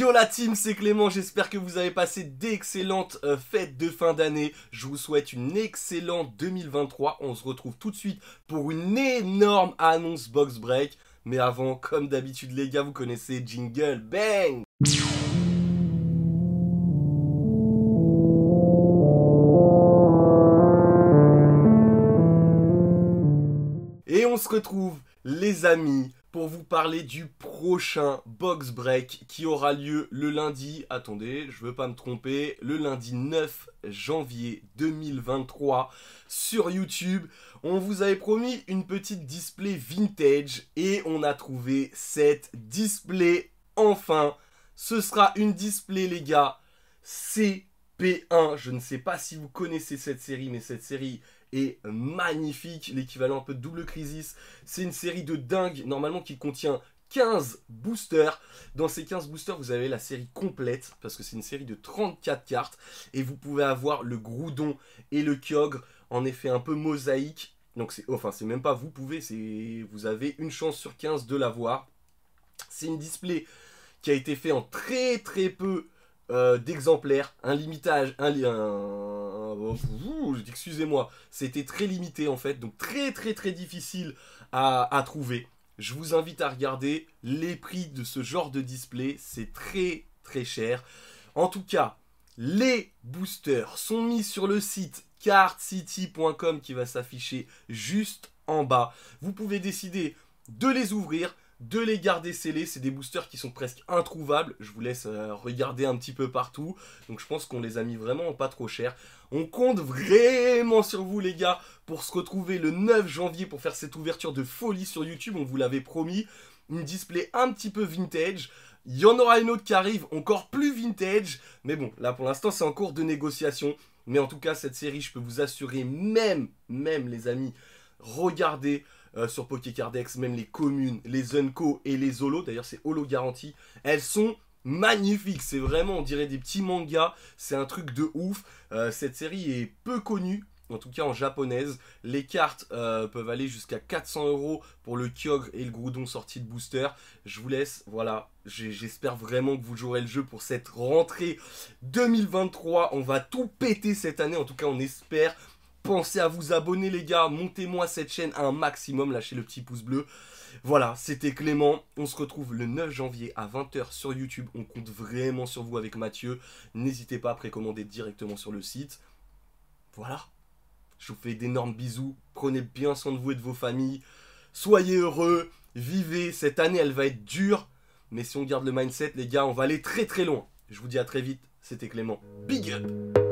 Yo la team, c'est Clément, j'espère que vous avez passé d'excellentes euh, fêtes de fin d'année. Je vous souhaite une excellente 2023. On se retrouve tout de suite pour une énorme annonce box break. Mais avant, comme d'habitude les gars, vous connaissez Jingle Bang Et on se retrouve les amis pour vous parler du prochain box break qui aura lieu le lundi, attendez, je veux pas me tromper, le lundi 9 janvier 2023 sur YouTube. On vous avait promis une petite display vintage et on a trouvé cette display enfin. Ce sera une display les gars, c'est P1. Je ne sais pas si vous connaissez cette série, mais cette série est magnifique. L'équivalent un peu de double crisis. C'est une série de dingue, normalement qui contient 15 boosters. Dans ces 15 boosters, vous avez la série complète, parce que c'est une série de 34 cartes, et vous pouvez avoir le Groudon et le Kyogre, en effet un peu mosaïque. Donc c'est, enfin c'est même pas vous pouvez, c'est, vous avez une chance sur 15 de l'avoir. C'est une display qui a été fait en très très peu euh, d'exemplaires, un limitage, un, un, excusez-moi, c'était très limité en fait, donc très très très difficile à, à trouver. Je vous invite à regarder les prix de ce genre de display, c'est très très cher. En tout cas, les boosters sont mis sur le site cardcity.com qui va s'afficher juste en bas. Vous pouvez décider de les ouvrir, de les garder scellés. C'est des boosters qui sont presque introuvables. Je vous laisse euh, regarder un petit peu partout. Donc je pense qu'on les a mis vraiment pas trop cher. On compte vraiment sur vous les gars pour se retrouver le 9 janvier pour faire cette ouverture de folie sur YouTube. On vous l'avait promis. Une display un petit peu vintage. Il y en aura une autre qui arrive encore plus vintage. Mais bon, là pour l'instant c'est en cours de négociation. Mais en tout cas, cette série, je peux vous assurer, même, même les amis, regardez euh, sur Pokécardex, même les communes, les Unco et les Holo, d'ailleurs c'est Holo garanti, elles sont magnifiques, c'est vraiment, on dirait des petits mangas, c'est un truc de ouf, euh, cette série est peu connue, en tout cas en japonaise. Les cartes euh, peuvent aller jusqu'à 400 euros pour le Kyogre et le Groudon sorti de booster. Je vous laisse, voilà. J'espère vraiment que vous jouerez le jeu pour cette rentrée 2023. On va tout péter cette année, en tout cas on espère. Pensez à vous abonner les gars, montez-moi cette chaîne à un maximum, lâchez le petit pouce bleu. Voilà, c'était Clément, on se retrouve le 9 janvier à 20h sur YouTube, on compte vraiment sur vous avec Mathieu, n'hésitez pas à précommander directement sur le site. Voilà, je vous fais d'énormes bisous, prenez bien soin de vous et de vos familles, soyez heureux, vivez, cette année elle va être dure, mais si on garde le mindset les gars, on va aller très très loin. Je vous dis à très vite, c'était Clément, big up